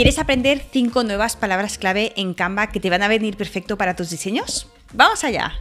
¿Quieres aprender 5 nuevas palabras clave en Canva que te van a venir perfecto para tus diseños? ¡Vamos allá!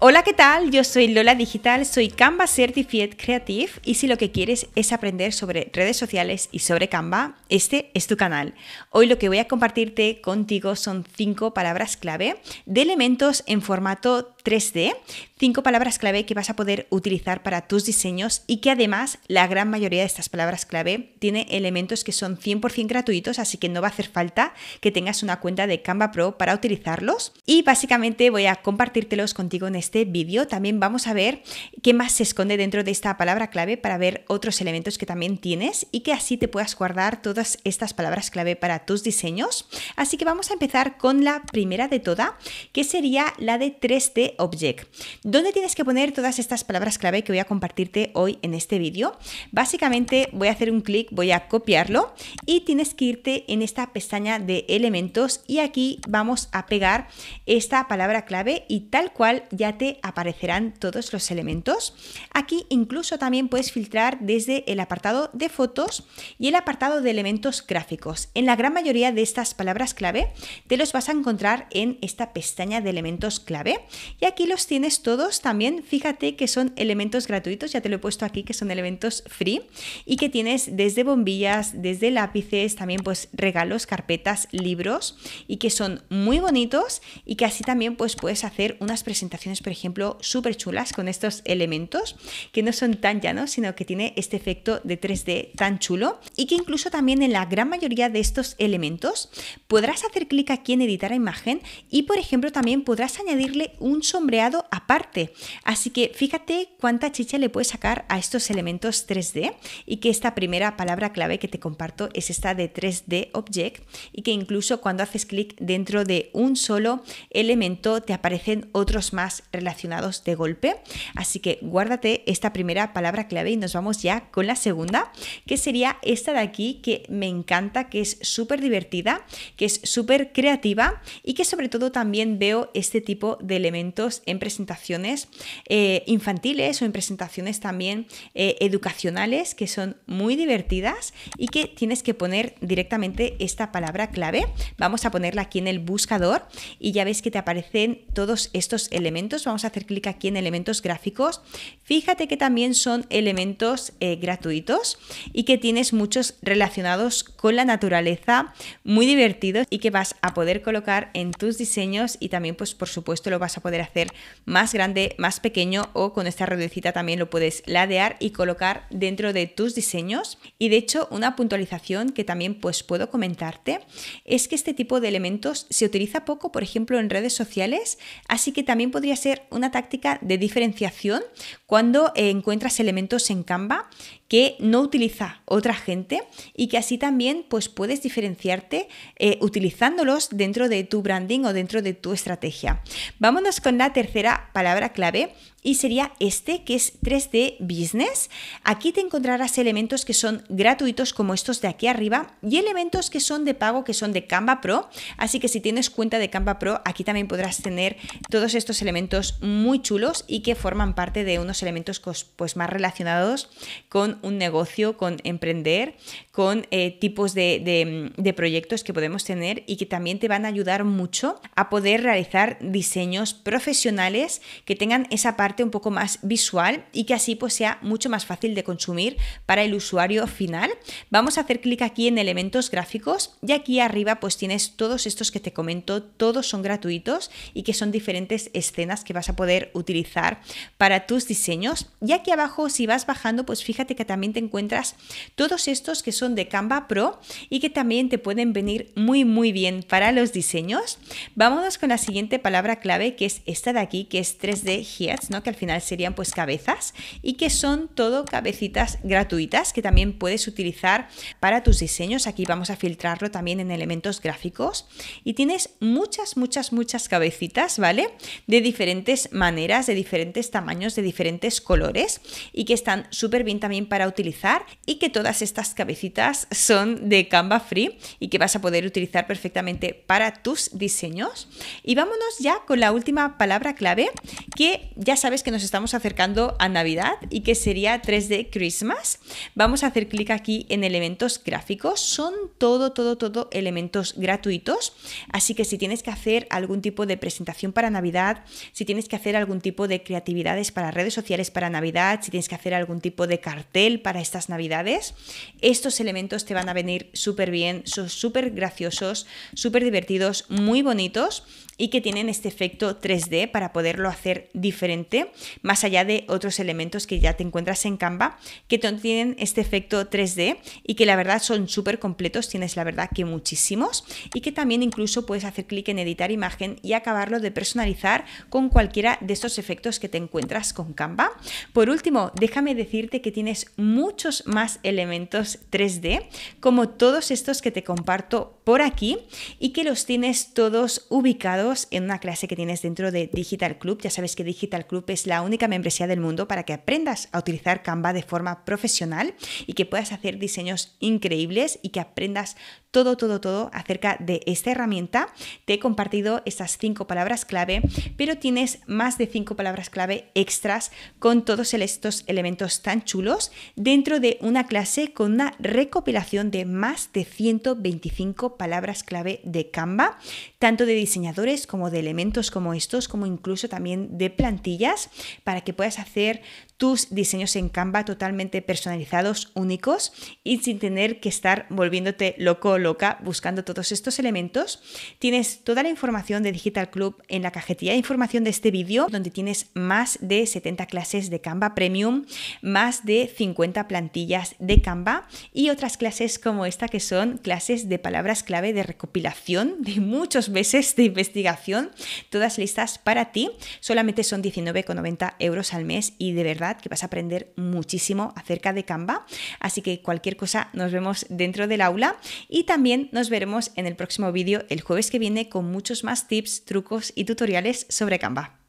Hola, ¿qué tal? Yo soy Lola Digital, soy Canva Certified Creative y si lo que quieres es aprender sobre redes sociales y sobre Canva, este es tu canal. Hoy lo que voy a compartirte contigo son cinco palabras clave de elementos en formato 3D, cinco palabras clave que vas a poder utilizar para tus diseños y que además la gran mayoría de estas palabras clave tiene elementos que son 100% gratuitos, así que no va a hacer falta que tengas una cuenta de Canva Pro para utilizarlos. Y básicamente voy a compartírtelos contigo en este vídeo. También vamos a ver qué más se esconde dentro de esta palabra clave para ver otros elementos que también tienes y que así te puedas guardar todas estas palabras clave para tus diseños. Así que vamos a empezar con la primera de toda, que sería la de 3D Object. ¿Dónde tienes que poner todas estas palabras clave que voy a compartirte hoy en este vídeo? Básicamente voy a hacer un clic, voy a copiarlo y tienes que irte en esta pestaña de elementos y aquí vamos a pegar esta palabra clave y tal cual ya te aparecerán todos los elementos. Aquí incluso también puedes filtrar desde el apartado de fotos y el apartado de elementos gráficos. En la gran mayoría de estas palabras clave te los vas a encontrar en esta pestaña de elementos clave y aquí los tienes todos también. Fíjate que son elementos gratuitos, ya te lo he puesto aquí, que son elementos free y que tienes desde bombillas, desde lápices, también pues regalos, carpetas, libros y que son muy bonitos y que así también pues puedes hacer unas presentaciones, por ejemplo, súper chulas con estos elementos que no son tan llanos, sino que tiene este efecto de 3D tan chulo y que incluso también en la gran mayoría de estos elementos podrás hacer clic aquí en editar a imagen y por ejemplo también podrás añadirle un sombreado aparte. Así que fíjate cuánta chicha le puedes sacar a estos elementos 3D y que esta primera palabra clave que te comparto es esta de 3D Object y que incluso cuando haces clic dentro de un solo elemento te aparecen otros más relacionados de golpe. Así que guárdate esta primera palabra clave y nos vamos ya con la segunda, que sería esta de aquí que me encanta, que es súper divertida, que es súper creativa y que sobre todo también veo este tipo de elementos en presentaciones eh, infantiles o en presentaciones también eh, educacionales que son muy divertidas y que tienes que poner directamente esta palabra clave. Vamos a ponerla aquí en el buscador y ya ves que te aparecen todos estos elementos. Vamos a hacer clic aquí en elementos gráficos. Fíjate que también son elementos eh, gratuitos y que tienes muchos relacionados con la naturaleza, muy divertidos y que vas a poder colocar en tus diseños y también pues por supuesto lo vas a poder hacer más grande, más pequeño o con esta ruedecita también lo puedes ladear y colocar dentro de tus diseños. Y de hecho, una puntualización que también pues puedo comentarte es que este tipo de elementos se utiliza poco, por ejemplo, en redes sociales, así que también podría ser una táctica de diferenciación cuando encuentras elementos en Canva que no utiliza otra gente y que así también pues, puedes diferenciarte eh, utilizándolos dentro de tu branding o dentro de tu estrategia. Vámonos con la tercera palabra clave y sería este que es 3D Business. Aquí te encontrarás elementos que son gratuitos como estos de aquí arriba y elementos que son de pago que son de Canva Pro. Así que si tienes cuenta de Canva Pro, aquí también podrás tener todos estos elementos muy chulos y que forman parte de unos elementos pues, más relacionados con un negocio, con emprender, con eh, tipos de, mm, de proyectos que podemos tener y que también te van a ayudar mucho a poder realizar diseños profesionales que tengan esa parte un poco más visual y que así pues sea mucho más fácil de consumir para el usuario final. Vamos a hacer clic aquí en elementos gráficos y aquí arriba pues tienes todos estos que te comento, todos son gratuitos y que son diferentes escenas que vas a poder utilizar para tus diseños. Y aquí abajo si vas bajando pues fíjate que también te encuentras todos estos que son de Canva Pro y que también te pueden venir muy muy bien para los diseños. Vámonos con la siguiente palabra clave que es esta de aquí, que es 3D Heads, ¿no? que al final serían pues cabezas y que son todo cabecitas gratuitas que también puedes utilizar para tus diseños. Aquí vamos a filtrarlo también en elementos gráficos y tienes muchas, muchas, muchas cabecitas, ¿vale? De diferentes maneras, de diferentes tamaños, de diferentes colores y que están súper bien también para para utilizar y que todas estas cabecitas son de Canva Free y que vas a poder utilizar perfectamente para tus diseños. Y vámonos ya con la última palabra clave que ya sabes que nos estamos acercando a Navidad y que sería 3D Christmas. Vamos a hacer clic aquí en elementos gráficos. Son todo, todo, todo elementos gratuitos. Así que si tienes que hacer algún tipo de presentación para Navidad, si tienes que hacer algún tipo de creatividades para redes sociales para Navidad, si tienes que hacer algún tipo de cartel, para estas navidades. Estos elementos te van a venir súper bien, son súper graciosos, súper divertidos, muy bonitos y que tienen este efecto 3D para poderlo hacer diferente, más allá de otros elementos que ya te encuentras en Canva, que tienen este efecto 3D y que la verdad son súper completos, tienes la verdad que muchísimos, y que también incluso puedes hacer clic en editar imagen y acabarlo de personalizar con cualquiera de estos efectos que te encuentras con Canva. Por último, déjame decirte que tienes muchos más elementos 3D, como todos estos que te comparto por aquí y que los tienes todos ubicados en una clase que tienes dentro de Digital Club. Ya sabes que Digital Club es la única membresía del mundo para que aprendas a utilizar Canva de forma profesional y que puedas hacer diseños increíbles y que aprendas todo, todo, todo acerca de esta herramienta. Te he compartido estas cinco palabras clave, pero tienes más de cinco palabras clave extras con todos estos elementos tan chulos dentro de una clase con una recopilación de más de 125 palabras clave de Canva, tanto de diseñadores como de elementos como estos, como incluso también de plantillas, para que puedas hacer tus diseños en Canva totalmente personalizados, únicos y sin tener que estar volviéndote loco o loca buscando todos estos elementos. Tienes toda la información de Digital Club en la cajetilla de información de este vídeo, donde tienes más de 70 clases de Canva Premium, más de 50 plantillas de Canva y otras clases como esta que son clases de palabras clave de recopilación de muchos meses de investigación, todas listas para ti. Solamente son 19,90 euros al mes y de verdad que vas a aprender muchísimo acerca de Canva. Así que cualquier cosa nos vemos dentro del aula y también nos veremos en el próximo vídeo el jueves que viene con muchos más tips, trucos y tutoriales sobre Canva.